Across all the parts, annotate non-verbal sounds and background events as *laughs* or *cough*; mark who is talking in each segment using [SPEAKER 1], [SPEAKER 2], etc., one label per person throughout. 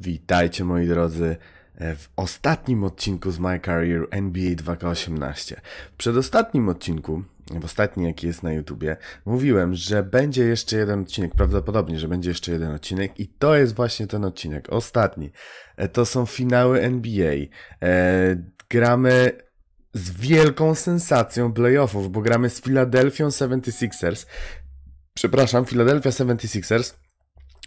[SPEAKER 1] Witajcie moi drodzy e, w ostatnim odcinku z My Career NBA 2K18. W przedostatnim odcinku, w ostatni jaki jest na YouTubie, mówiłem, że będzie jeszcze jeden odcinek, prawdopodobnie, że będzie jeszcze jeden odcinek i to jest właśnie ten odcinek, ostatni. E, to są finały NBA. E, gramy z wielką sensacją playoffów, bo gramy z Philadelphia 76ers. Przepraszam, Philadelphia 76ers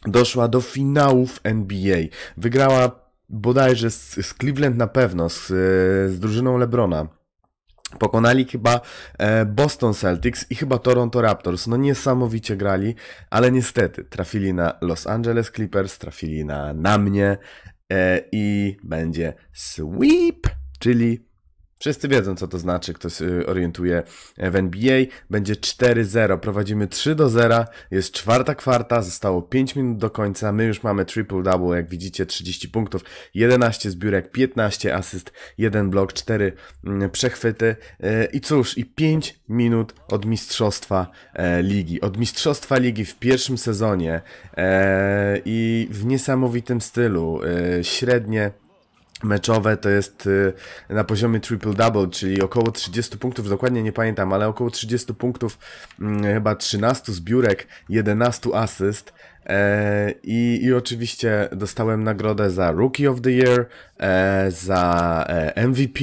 [SPEAKER 1] doszła do finałów NBA. Wygrała bodajże z, z Cleveland na pewno, z, z drużyną Lebrona. Pokonali chyba e, Boston Celtics i chyba Toronto Raptors. No niesamowicie grali, ale niestety trafili na Los Angeles Clippers, trafili na, na mnie e, i będzie sweep, czyli Wszyscy wiedzą, co to znaczy, kto się y, orientuje w NBA. Będzie 4-0, prowadzimy 3-0, jest czwarta kwarta, zostało 5 minut do końca. My już mamy triple-double, jak widzicie, 30 punktów, 11 zbiórek, 15 asyst, 1 blok, 4 mm, przechwyty. Y, I cóż, i 5 minut od mistrzostwa e, ligi. Od mistrzostwa ligi w pierwszym sezonie e, i w niesamowitym stylu. Y, średnie meczowe to jest y, na poziomie triple-double, czyli około 30 punktów, dokładnie nie pamiętam, ale około 30 punktów, mm, chyba 13 zbiórek, 11 asyst. E, I, I oczywiście dostałem nagrodę za Rookie of the Year, e, za e, MVP,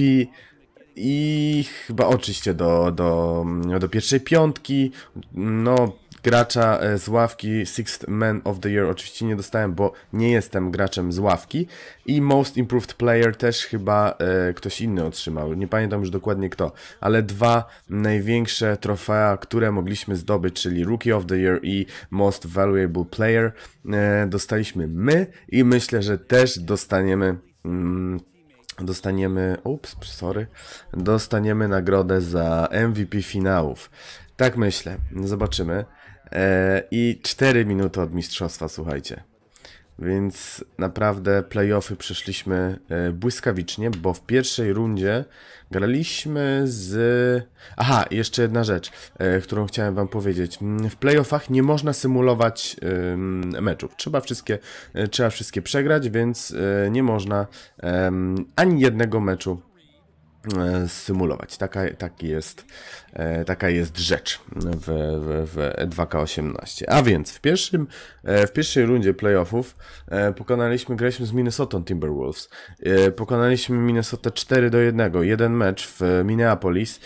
[SPEAKER 1] i chyba oczywiście do, do, do pierwszej piątki. No, gracza e, z ławki Sixth Man of the Year oczywiście nie dostałem, bo nie jestem graczem z ławki i Most Improved Player też chyba e, ktoś inny otrzymał, nie pamiętam już dokładnie kto, ale dwa największe trofea, które mogliśmy zdobyć, czyli Rookie of the Year i Most Valuable Player e, dostaliśmy my i myślę, że też dostaniemy mm, dostaniemy, ups, sorry, dostaniemy nagrodę za MVP finałów. Tak myślę, zobaczymy. E, i 4 minuty od mistrzostwa, słuchajcie. Więc naprawdę playoffy przeszliśmy e, błyskawicznie, bo w pierwszej rundzie graliśmy z... Aha, jeszcze jedna rzecz, e, którą chciałem wam powiedzieć. Mm, w playoffach nie można symulować meczów. Trzeba wszystkie, trzeba wszystkie przegrać, więc nie można ani jednego meczu E, symulować. Taka, taki jest, e, taka jest rzecz w, w, w 2K18. E A więc w, pierwszym, w pierwszej rundzie playoffów pokonaliśmy, graliśmy z Minnesota Timberwolves. Pokonaliśmy Minnesota 4 do 1. Jeden mecz w Minneapolis.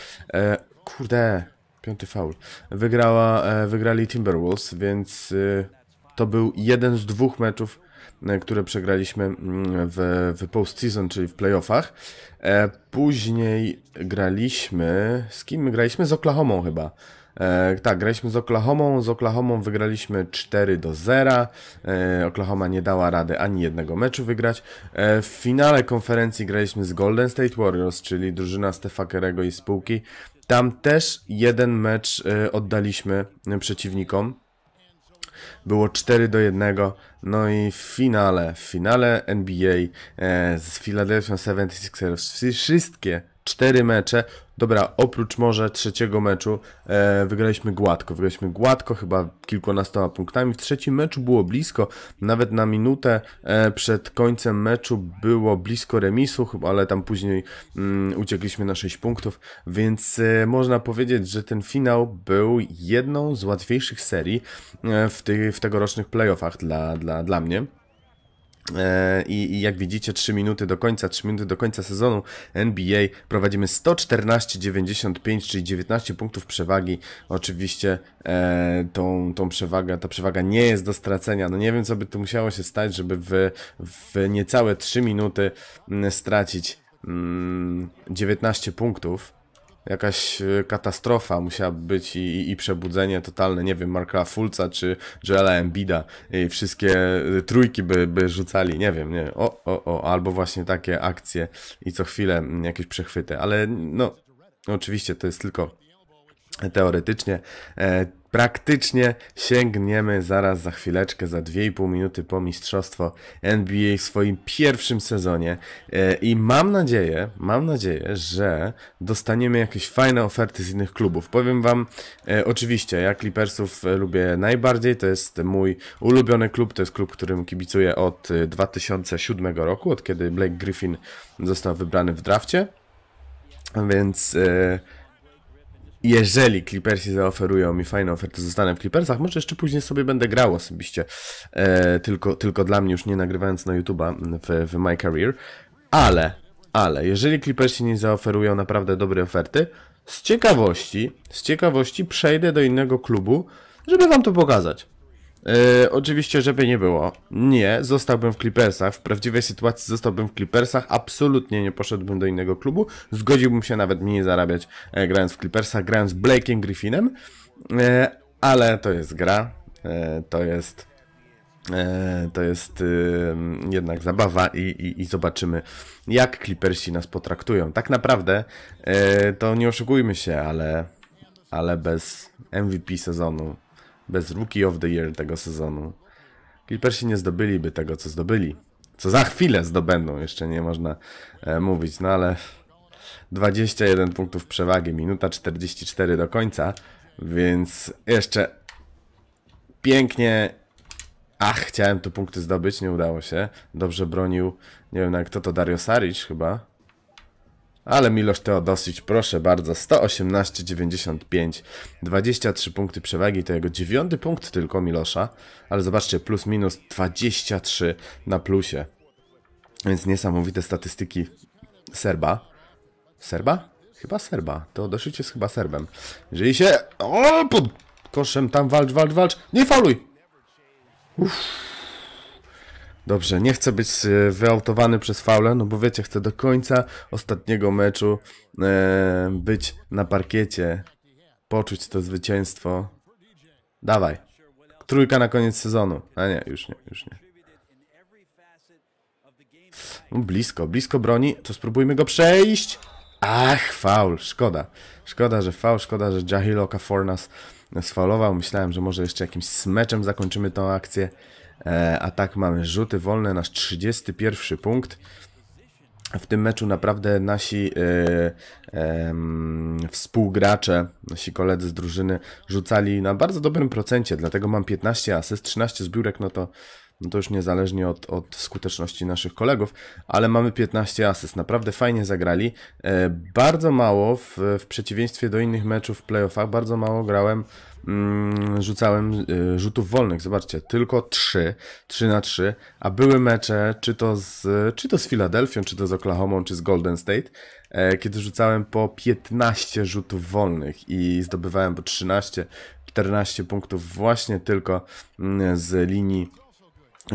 [SPEAKER 1] Kurde, piąty faul. Wygrała, wygrali Timberwolves, więc to był jeden z dwóch meczów E, które przegraliśmy mm, w, w postseason, czyli w playoffach. E, później graliśmy, z kim graliśmy? Z Oklahomą chyba. E, tak, graliśmy z Oklahomą. Z Oklahomą wygraliśmy 4 do 0. E, Oklahoma nie dała rady ani jednego meczu wygrać. E, w finale konferencji graliśmy z Golden State Warriors, czyli drużyna Stefakerego i spółki. Tam też jeden mecz e, oddaliśmy przeciwnikom. Było 4 do 1. No i w finale, w finale NBA e, z Philadelphia 76ers wszystkie cztery mecze. Dobra, oprócz może trzeciego meczu e, wygraliśmy gładko. Wygraliśmy gładko, chyba kilkunastoma punktami. W trzecim meczu było blisko, nawet na minutę e, przed końcem meczu było blisko remisu, ale tam później mm, uciekliśmy na 6 punktów, więc e, można powiedzieć, że ten finał był jedną z łatwiejszych serii e, w, ty, w tegorocznych playoffach dla, dla, dla mnie. E, I, I, jak widzicie, 3 minuty do końca, 3 minuty do końca sezonu NBA prowadzimy 114,95, czyli 19 punktów przewagi. Oczywiście e, tą, tą przewagę, ta przewaga nie jest do stracenia. No nie wiem, co by tu musiało się stać, żeby w, w niecałe 3 minuty mm, stracić mm, 19 punktów jakaś y, katastrofa musiała być i, i, i, przebudzenie totalne, nie wiem, Marka Fulca czy Joela Embida i wszystkie y, trójki by, by rzucali, nie wiem, nie o, o, o, albo właśnie takie akcje i co chwilę mm, jakieś przechwyty, ale no, oczywiście to jest tylko teoretycznie. E, praktycznie sięgniemy zaraz za chwileczkę, za 2,5 minuty po mistrzostwo NBA w swoim pierwszym sezonie e, i mam nadzieję, mam nadzieję, że dostaniemy jakieś fajne oferty z innych klubów. Powiem Wam e, oczywiście, ja Clippersów lubię najbardziej, to jest mój ulubiony klub, to jest klub, którym kibicuję od 2007 roku, od kiedy Blake Griffin został wybrany w drafcie, więc... Yy, jeżeli Clippersi zaoferują mi fajną ofertę, zostanę w Clippersach. Może jeszcze później sobie będę grał osobiście, e, tylko, tylko dla mnie, już nie nagrywając na YouTube'a w, w My Career. Ale, ale, jeżeli Clippersi nie zaoferują naprawdę dobrej oferty, z ciekawości, z ciekawości przejdę do innego klubu, żeby wam to pokazać. Yy, oczywiście, żeby nie było. Nie, zostałbym w Clippersach. W prawdziwej sytuacji zostałbym w Clippersach. Absolutnie nie poszedłbym do innego klubu. Zgodziłbym się nawet mniej zarabiać e, grając w Clippersach, grając z Blake'iem Griffinem. E, ale to jest gra. E, to jest. E, to jest e, jednak zabawa i, i, i, zobaczymy, jak Clippersi nas potraktują. Tak naprawdę, e, to nie oszukujmy się, ale, ale bez MVP sezonu bez Rookie of the Year tego sezonu. Clippersi nie zdobyliby tego, co zdobyli. Co za chwilę zdobędą, jeszcze nie można e, mówić, no ale 21 punktów przewagi, minuta 44 do końca, więc jeszcze pięknie. Ach, chciałem tu punkty zdobyć, nie udało się. Dobrze bronił, nie wiem, kto to Dario Saric chyba. Ale Milosz Teodosic, proszę bardzo, 118, 95, 23 punkty przewagi, to jego dziewiąty punkt tylko Milosza, ale zobaczcie, plus minus 23 na plusie. Więc niesamowite statystyki Serba. Serba? Chyba Serba. Teodosic jest chyba Serbem. Jeżeli się... O, pod koszem tam walcz, walcz, walcz. Nie faluj. Uff. Dobrze, nie chcę być e, wyautowany przez faulę, no bo wiecie, chcę do końca ostatniego meczu e, być na parkiecie, poczuć to zwycięstwo. Dawaj. Trójka na koniec sezonu. A nie, już nie, już nie. No, blisko, blisko broni, to spróbujmy go przejść. Ach, faul, szkoda. Szkoda, że faul, szkoda, że Jahiloka Okafor nas sfaulował. Myślałem, że może jeszcze jakimś smeczem zakończymy tą akcję. E, a tak mamy rzuty wolne, nasz 31 punkt. W tym meczu naprawdę nasi e, współgracze, nasi koledzy z drużyny rzucali na bardzo dobrym procencie, dlatego mam 15 asyst, 13 zbiórek, no to, no to już niezależnie od, od skuteczności naszych kolegów, ale mamy 15 asyst, naprawdę fajnie zagrali. E, bardzo mało, w, w przeciwieństwie do innych meczów w playoffach, bardzo mało grałem Mm, rzucałem y, rzutów wolnych. Zobaczcie, tylko 3, 3 na 3, a były mecze czy to z, czy to z Filadelfią, czy to z Oklahoma, czy z Golden State, e, kiedy rzucałem po 15 rzutów wolnych i zdobywałem po 13, 14 punktów właśnie tylko mm, z linii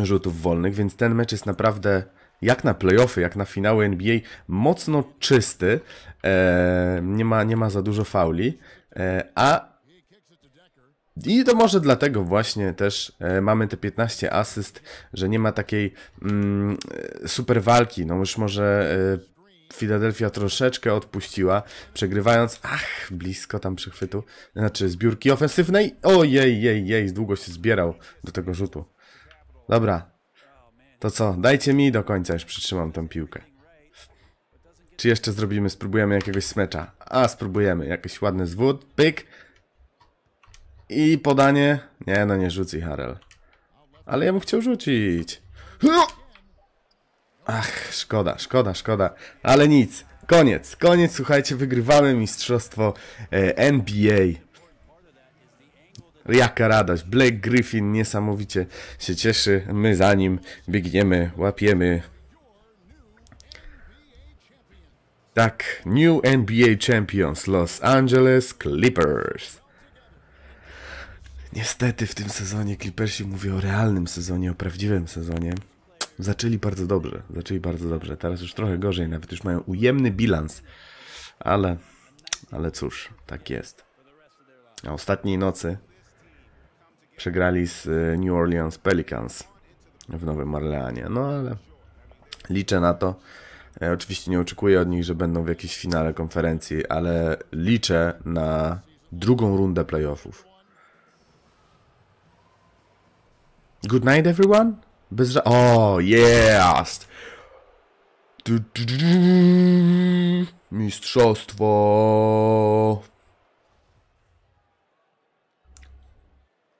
[SPEAKER 1] rzutów wolnych, więc ten mecz jest naprawdę jak na playoffy, jak na finały NBA, mocno czysty, e, nie, ma, nie ma za dużo fauli, e, a i to może dlatego właśnie też e, mamy te 15 asyst, że nie ma takiej mm, e, super walki. No już może e, Philadelphia troszeczkę odpuściła, przegrywając, ach, blisko tam przychwytu, znaczy zbiórki ofensywnej. Ojej, jej, jej, długo się zbierał do tego rzutu. Dobra, to co, dajcie mi do końca, już przytrzymam tą piłkę. Czy jeszcze zrobimy, spróbujemy jakiegoś smecza? A, spróbujemy, jakiś ładny zwód, pyk, i podanie. Nie, no nie rzuci Harel. Ale ja bym chciał rzucić. Ach, szkoda, szkoda, szkoda. Ale nic. Koniec, koniec, słuchajcie, wygrywamy mistrzostwo e, NBA. Jaka radość. Blake Griffin niesamowicie się cieszy. My za nim biegniemy, łapiemy. Tak, New NBA Champions Los Angeles Clippers. Niestety w tym sezonie Clippersi mówię o realnym sezonie, o prawdziwym sezonie. Zaczęli bardzo dobrze, zaczęli bardzo dobrze. Teraz już trochę gorzej, nawet już mają ujemny bilans. Ale, ale cóż, tak jest. A ostatniej nocy przegrali z e, New Orleans Pelicans w Nowym Orleanie. No ale liczę na to. E, oczywiście nie oczekuję od nich, że będą w jakiejś finale konferencji, ale liczę na drugą rundę playoffów. Good night everyone? Bez ża... O, jest! Mistrzostwo!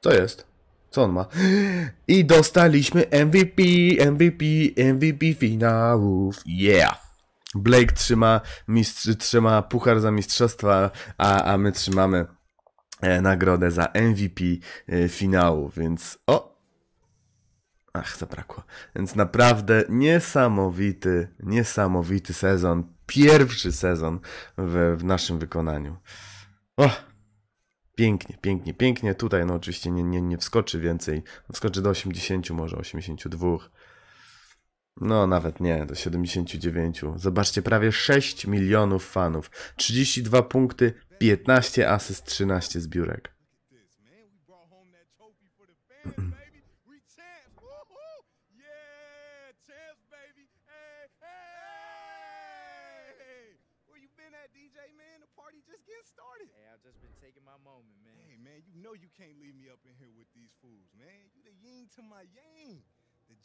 [SPEAKER 1] Co jest? Co on ma? I dostaliśmy MVP, MVP, MVP finałów. Yeah! Blake trzyma, mistrz, trzyma puchar za mistrzostwa, a, a my trzymamy e, nagrodę za MVP e, finału, więc o, Ach, zabrakło. Więc naprawdę niesamowity, niesamowity sezon. Pierwszy sezon w, w naszym wykonaniu. O! pięknie, pięknie, pięknie. Tutaj no oczywiście nie, nie, nie wskoczy więcej. No, wskoczy do 80, może 82. No, nawet nie, do 79. Zobaczcie, prawie 6 milionów fanów. 32 punkty, 15 asyst, 13 zbiórek.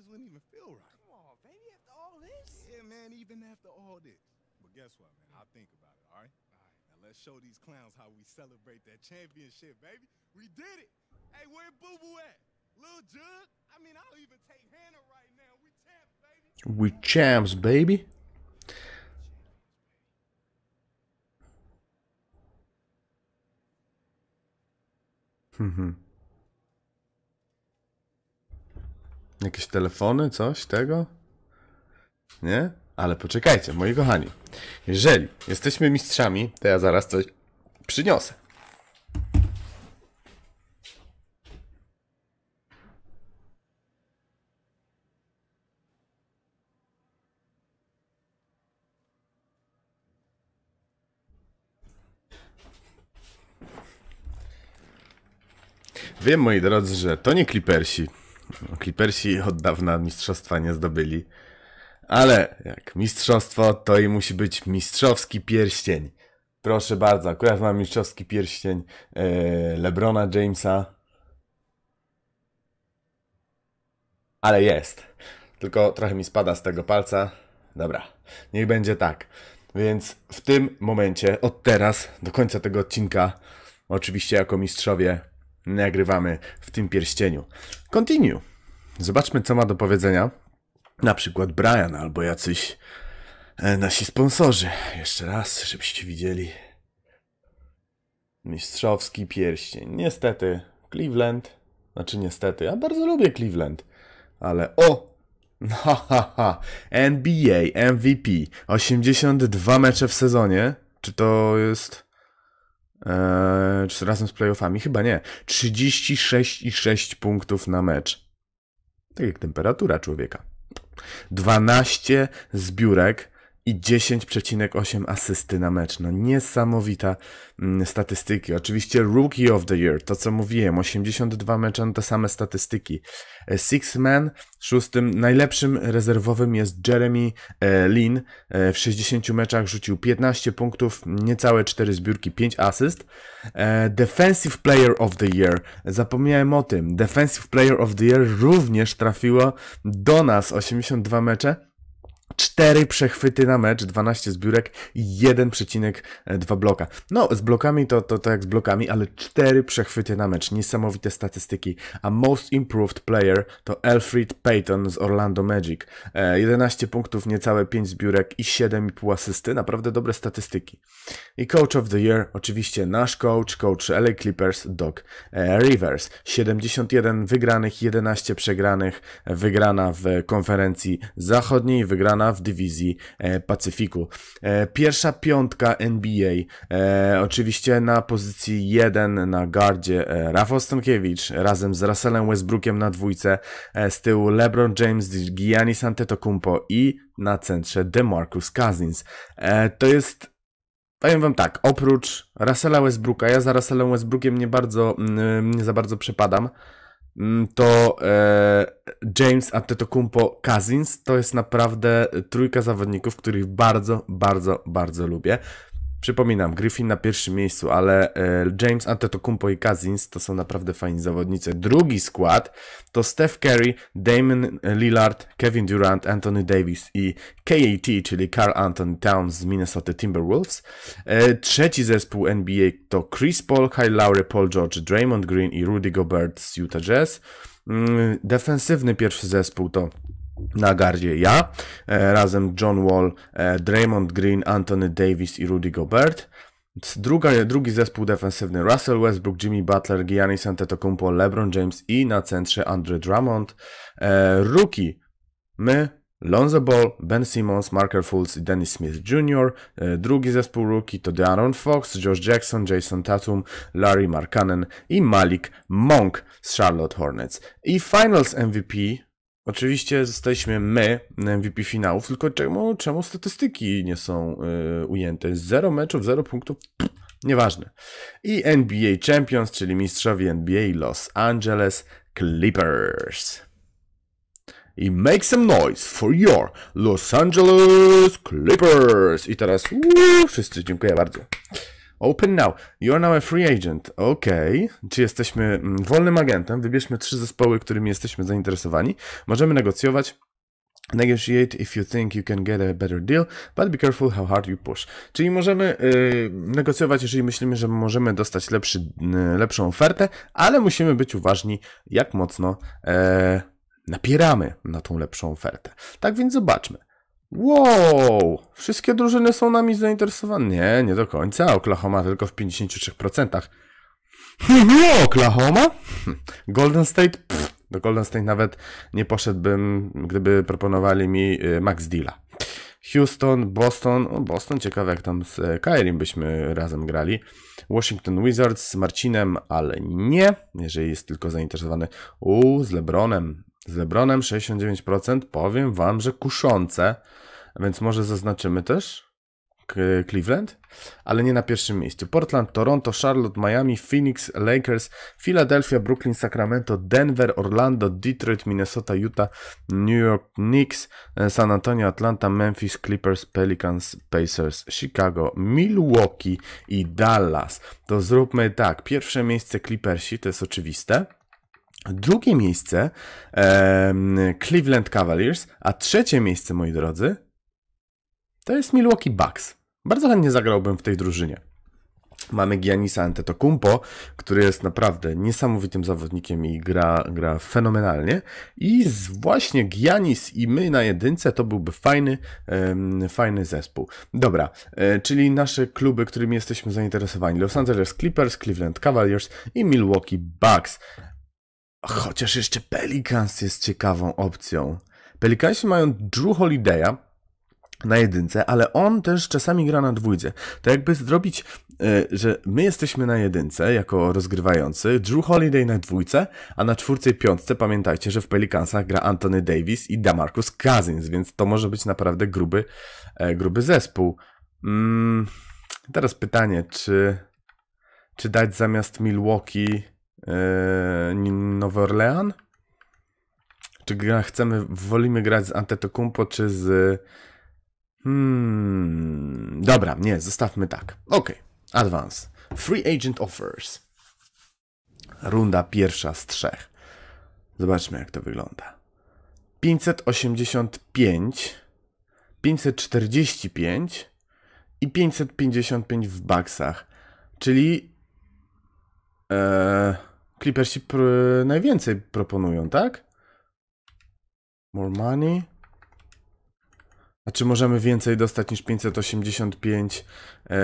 [SPEAKER 1] just wouldn't even feel right. Come on, baby, after all this? Yeah, man, even after all this. But guess what, man? I'll think about it, all right? All right. Now let's show these clowns how we celebrate that championship, baby. We did it. Hey, where Boo Boo at? Lil Jug? I mean, I'll even take Hannah right now. We champs, baby. We champs, baby. Mm-hmm. Jakieś telefony, coś tego? Nie? Ale poczekajcie, moi kochani. Jeżeli jesteśmy mistrzami, to ja zaraz coś przyniosę. Wiem, moi drodzy, że to nie klipersi. Clippersi od dawna mistrzostwa nie zdobyli. Ale jak mistrzostwo, to i musi być mistrzowski pierścień. Proszę bardzo, akurat mam mistrzowski pierścień e, Lebrona Jamesa. Ale jest. Tylko trochę mi spada z tego palca. Dobra, niech będzie tak. Więc w tym momencie, od teraz do końca tego odcinka, oczywiście jako mistrzowie nagrywamy w tym pierścieniu. Continue. Zobaczmy, co ma do powiedzenia na przykład Brian albo jacyś e, nasi sponsorzy. Jeszcze raz, żebyście widzieli. Mistrzowski pierścień. Niestety, Cleveland. Znaczy niestety, ja bardzo lubię Cleveland. Ale o! No, ha, ha, ha. NBA, MVP. 82 mecze w sezonie. Czy to jest... Eee, czy razem z playoffami? Chyba nie. 36,6 punktów na mecz. Tak jak temperatura człowieka. 12 zbiórek i 10,8 asysty na mecz. No niesamowita mm, statystyki. Oczywiście Rookie of the Year, to co mówiłem, 82 mecze, no te same statystyki. E, Six Man, szóstym najlepszym rezerwowym jest Jeremy e, Lin. E, w 60 meczach rzucił 15 punktów, niecałe 4 zbiórki, 5 asyst. Defensive Player of the Year, zapomniałem o tym. Defensive Player of the Year również trafiło do nas 82 mecze 4 przechwyty na mecz, 12 zbiórek, 1,2 e, bloka. No, z blokami to, to, to tak jak z blokami, ale 4 przechwyty na mecz, niesamowite statystyki. A most improved player to Alfred Payton z Orlando Magic. 11 e, punktów, niecałe 5 zbiórek i 7,5 asysty, naprawdę dobre statystyki. I coach of the year, oczywiście nasz coach, coach LA Clippers, Doc e, Rivers. 71 wygranych, 11 przegranych, wygrana w konferencji zachodniej, wygrana w dywizji e, Pacyfiku. E, pierwsza piątka NBA, e, oczywiście na pozycji 1 na gardzie Rafał Stankiewicz razem z Russellem Westbrookiem na dwójce, z tyłu LeBron James, Giannis Antetokounmpo i na centrze DeMarcus Cousins. To jest Powiem wam tak, oprócz Russella Westbrooka, ja za Russellem Westbrookiem nie bardzo, mm, nie za bardzo przepadam, Mm, to e, James Antetokounmpo Cousins to jest naprawdę trójka zawodników, których bardzo, bardzo, bardzo lubię. Przypominam, Griffin na pierwszym miejscu, ale e, James Antetokounmpo i Cousins to są naprawdę fajni zawodnicy. Drugi skład to Steph Curry, Damon Lillard, Kevin Durant, Anthony Davis i KAT, czyli Carl Anthony Towns z Minnesota Timberwolves. E, trzeci zespół NBA to Chris Paul, Kyle Lowry, Paul George, Draymond Green i Rudy Gobert z Utah Jazz. Mm, defensywny pierwszy zespół to na gardzie ja, e, razem John Wall, e, Draymond Green, Anthony Davis i Rudy Gobert. Druga, drugi zespół defensywny Russell Westbrook, Jimmy Butler, Giannis Antetokounmpo, LeBron James i na centrze Andre Drummond. E, rookie my, Lonzo Ball, Ben Simmons, Marker Fultz i Dennis Smith Jr. E, drugi zespół rookie to De'Aaron Fox, Josh Jackson, Jason Tatum, Larry Markkanen i Malik Monk z Charlotte Hornets. I finals MVP Oczywiście jesteśmy my, MVP e, finałów, tylko czemu, czemu statystyki nie są y, ujęte? Zero meczów, zero punktów, pff, nieważne. I NBA Champions, czyli mistrzowie NBA Los Angeles Clippers. I make some noise for your Los Angeles Clippers. I teraz uu, wszyscy dziękuję bardzo. Open now. You are now a free agent. Ok. Czy jesteśmy mm, wolnym agentem? Wybierzmy trzy zespoły, którymi jesteśmy zainteresowani. Możemy negocjować. Negotiate if you think you can get a better deal, but be careful how hard you push. Czyli możemy y, negocjować, jeżeli myślimy, że możemy dostać lepszy, y, lepszą ofertę, ale musimy być uważni, jak mocno e, napieramy na tą lepszą ofertę. Tak więc zobaczmy. Wow! Wszystkie drużyny są nami zainteresowane. Nie, nie do końca. Oklahoma tylko w 53%. *laughs* Nie, Oklahoma? *laughs* Golden State? Pff, do Golden State nawet nie poszedłbym, gdyby proponowali mi y, Max Deala. Houston, Boston. O, Boston, ciekawe jak tam z e, Kairim byśmy razem grali. Washington Wizards z Marcinem, ale nie, jeżeli jest tylko zainteresowany. U, z LeBronem. Z Lebronem 69%, powiem wam, że kuszące, więc może zaznaczymy też Cleveland, ale nie na pierwszym miejscu. Portland, Toronto, Charlotte, Miami, Phoenix, Lakers, Philadelphia, Brooklyn, Sacramento, Denver, Orlando, Detroit, Minnesota, Utah, New York Knicks, e, San Antonio, Atlanta, Memphis, Clippers, Pelicans, Pacers, Chicago, Milwaukee i Dallas. To zróbmy tak. Pierwsze miejsce Clippersi, to jest oczywiste. Drugie miejsce Cleveland Cavaliers, a trzecie miejsce, moi drodzy, to jest Milwaukee Bucks. Bardzo chętnie zagrałbym w tej drużynie. Mamy Giannisa Antetokounmpo, który jest naprawdę niesamowitym zawodnikiem i gra, gra fenomenalnie. I właśnie Giannis i my na jedynce to byłby fajny, um, fajny zespół. Dobra, e, czyli nasze kluby, którymi jesteśmy zainteresowani. Los Angeles Clippers, Cleveland Cavaliers i Milwaukee Bucks. Chociaż jeszcze Pelicans jest ciekawą opcją. Pelikansi mają Drew Holiday'a na jedynce, ale on też czasami gra na dwójce. To jakby zrobić, e, że my jesteśmy na jedynce jako rozgrywający, Drew Holiday na dwójce, a na czwórce i piątce pamiętajcie, że w Pelikansach gra Anthony Davis i Damarcus Cousins, więc to może być naprawdę gruby, e, gruby zespół. Mm, teraz pytanie, czy, czy dać zamiast Milwaukee E, Nowy Orlean? Czy chcemy, wolimy grać z Antetokumpo, czy z... Hmm, dobra, nie, zostawmy tak. Ok, advance. Free agent offers. Runda pierwsza z trzech. Zobaczmy, jak to wygląda. 585, 545 i 555 w baksach, czyli... Ee, Clippersi pr najwięcej proponują, tak? More money. A czy możemy więcej dostać niż 585 ee,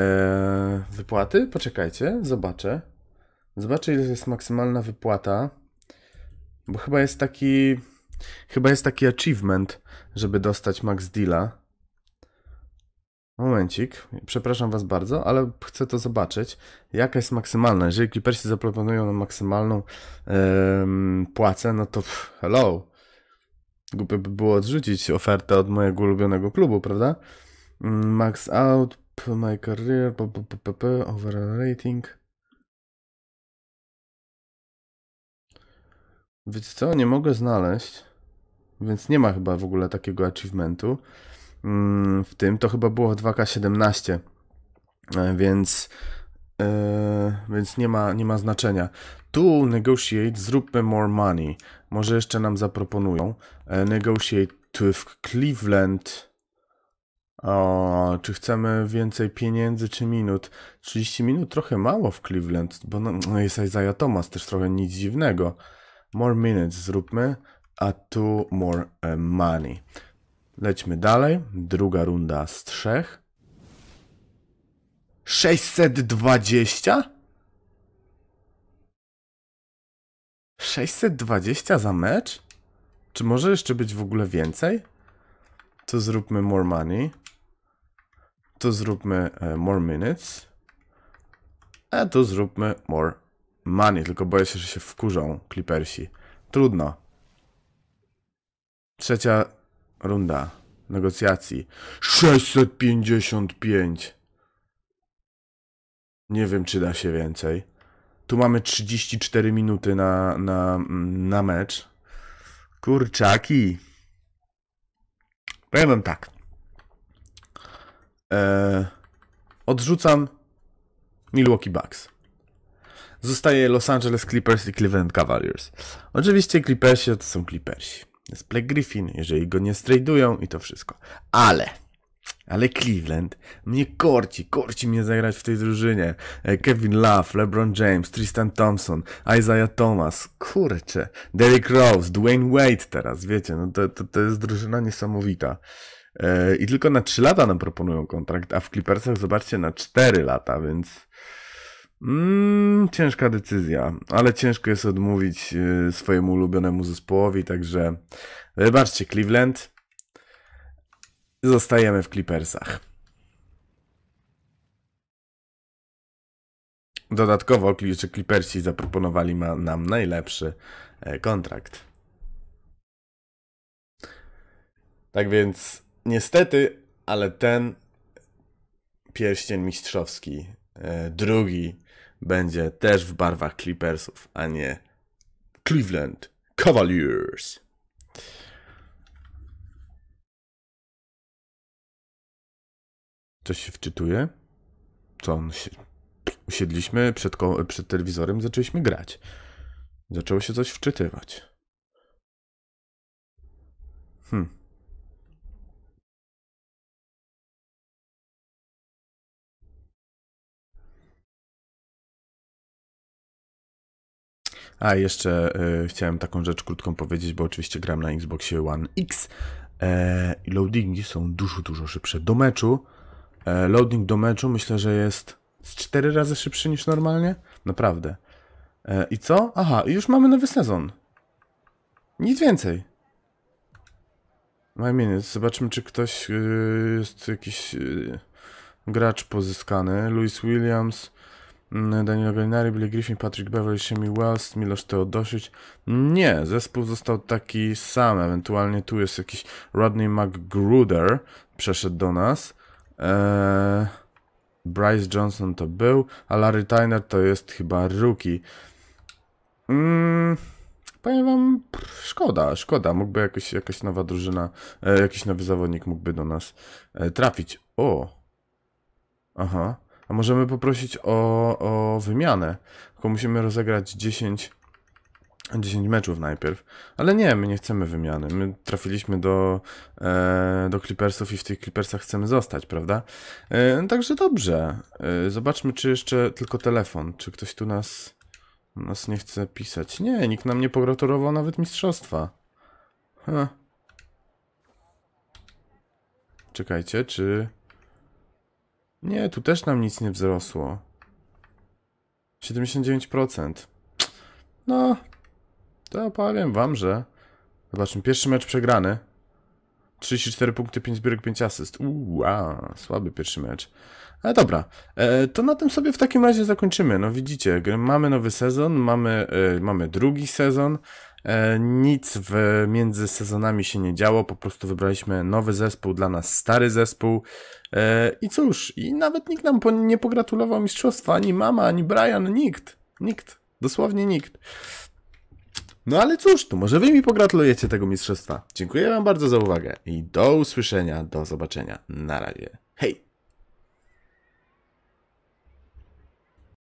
[SPEAKER 1] wypłaty? Poczekajcie, zobaczę. Zobaczę, ile jest maksymalna wypłata. Bo chyba jest taki. Chyba jest taki achievement, żeby dostać max deala. Momencik, przepraszam Was bardzo, ale chcę to zobaczyć. Jaka jest maksymalna? Jeżeli klipersi zaproponują nam maksymalną yy, płacę, no to pff, hello. Głupie by było odrzucić ofertę od mojego ulubionego klubu, prawda? Mm, max out, my career, p, overall rating. Więc co? Nie mogę znaleźć, więc nie ma chyba w ogóle takiego achievementu. Mm, w tym, to chyba było 2K17, e, więc, yy, więc nie, ma, nie ma znaczenia. Tool negotiate, zróbmy more money. Może jeszcze nam zaproponują. E, negotiate w Cleveland. O, czy chcemy więcej pieniędzy czy minut? 30 minut trochę mało w Cleveland, bo no, no jest Isaiah Thomas, też trochę nic dziwnego. More minutes zróbmy, a tu more money. Lećmy dalej. Druga runda z trzech. 620? 620 za mecz? Czy może jeszcze być w ogóle więcej? To zróbmy more money. To zróbmy e, more minutes. A e, to zróbmy more money. Tylko boję się, że się wkurzą klipersi. Trudno. Trzecia Runda negocjacji. 655. Nie wiem, czy da się więcej. Tu mamy 34 minuty na, na, na mecz. Kurczaki. Powiem tak. Eee, odrzucam Milwaukee Bucks. Zostaje Los Angeles Clippers i Cleveland Cavaliers. Oczywiście Clippersi to są Clippersi jest Black Griffin, jeżeli go nie strajdują i to wszystko. Ale... Ale Cleveland mnie korci, korci mnie zagrać w tej drużynie. E, Kevin Love, LeBron James, Tristan Thompson, Isaiah Thomas, kurczę, Derrick Rose, Dwayne Wade teraz, wiecie, no to, to, to jest drużyna niesamowita. E, I tylko na 3 lata nam proponują kontrakt, a w Clippersach zobaczcie na 4 lata, więc Mm, ciężka decyzja, ale ciężko jest odmówić y, swojemu ulubionemu zespołowi, także wybaczcie Cleveland. Zostajemy w Clippersach. Dodatkowo Clippersi zaproponowali nam najlepszy e, kontrakt. Tak więc niestety, ale ten pierścień mistrzowski, e, drugi będzie też w barwach Clippersów, a nie Cleveland Cavaliers. Coś się wczytuje? Co on się... Usiedliśmy przed, ko... przed telewizorem, zaczęliśmy grać. Zaczęło się coś wczytywać. Hmm. A jeszcze y, chciałem taką rzecz krótką powiedzieć, bo oczywiście gram na Xboxie One X. E, loadingi są dużo, dużo szybsze. Do meczu, e, loading do meczu myślę, że jest z 4 razy szybszy niż normalnie. Naprawdę. E, I co? Aha, już mamy nowy sezon. Nic więcej. Najmniej, no zobaczmy, czy ktoś y, jest jakiś y, gracz pozyskany. Louis Williams, Mm, Daniel Gallinari, Billy Griffin, Patrick Beverly, Shemi Wells, Milosz Teodosić. Nie, zespół został taki sam. Ewentualnie tu jest jakiś Rodney McGruder, przeszedł do nas. Eee, Bryce Johnson to był, a Larry Tyner to jest chyba rookie. Mm, powiem wam, szkoda, szkoda. Mógłby jakoś, jakaś nowa drużyna, e, jakiś nowy zawodnik mógłby do nas e, trafić. O! Aha. A możemy poprosić o, o wymianę. Tylko musimy rozegrać 10, 10 meczów najpierw. Ale nie, my nie chcemy wymiany. My trafiliśmy do, e, do Clippersów i w tych Clippersach chcemy zostać, prawda? E, także dobrze. E, zobaczmy, czy jeszcze tylko telefon. Czy ktoś tu nas, nas nie chce pisać? Nie, nikt nam nie pogratulował nawet mistrzostwa. Huh. Czekajcie, czy... Nie, tu też nam nic nie wzrosło. 79%. No, to powiem wam, że... Zobaczmy, pierwszy mecz przegrany. 34 punkty, 5 zbiórek, 5 asyst. Uuu, słaby pierwszy mecz. Ale dobra, e, to na tym sobie w takim razie zakończymy. No widzicie, mamy nowy sezon, mamy, e, mamy drugi sezon. E, nic w, między sezonami się nie działo, po prostu wybraliśmy nowy zespół, dla nas stary zespół. E, I cóż, i nawet nikt nam nie pogratulował mistrzostwa, ani mama, ani Brian, nikt. Nikt. Dosłownie nikt. No ale cóż, to może wy mi pogratulujecie tego mistrzostwa. Dziękuję wam bardzo za uwagę i do usłyszenia, do zobaczenia. Na razie.